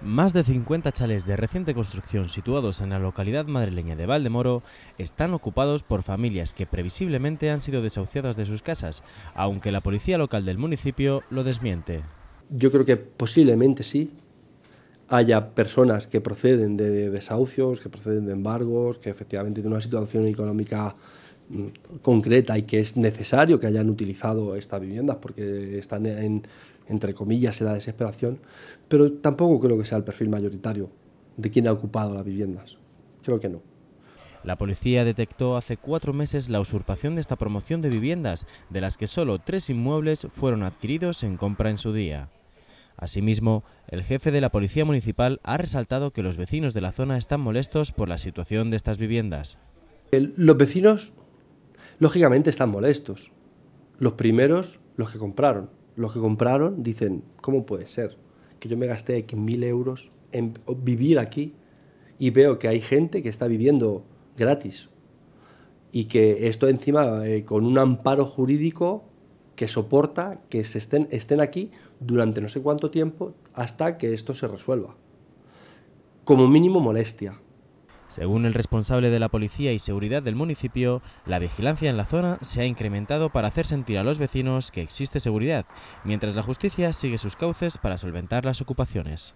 Más de 50 chales de reciente construcción situados en la localidad madrileña de Valdemoro están ocupados por familias que previsiblemente han sido desahuciadas de sus casas, aunque la policía local del municipio lo desmiente. Yo creo que posiblemente sí haya personas que proceden de desahucios, que proceden de embargos, que efectivamente de una situación económica concreta y que es necesario que hayan utilizado estas viviendas porque están en, entre comillas, en la desesperación, pero tampoco creo que sea el perfil mayoritario de quien ha ocupado las viviendas. Creo que no. La policía detectó hace cuatro meses la usurpación de esta promoción de viviendas, de las que solo tres inmuebles fueron adquiridos en compra en su día. Asimismo, el jefe de la Policía Municipal ha resaltado que los vecinos de la zona están molestos por la situación de estas viviendas. Los vecinos lógicamente están molestos. Los primeros, los que compraron. Los que compraron dicen, ¿cómo puede ser que yo me gasté mil euros en vivir aquí y veo que hay gente que está viviendo gratis? Y que esto encima eh, con un amparo jurídico que soporta que se estén, estén aquí durante no sé cuánto tiempo hasta que esto se resuelva. Como mínimo molestia según el responsable de la policía y seguridad del municipio, la vigilancia en la zona se ha incrementado para hacer sentir a los vecinos que existe seguridad, mientras la justicia sigue sus cauces para solventar las ocupaciones.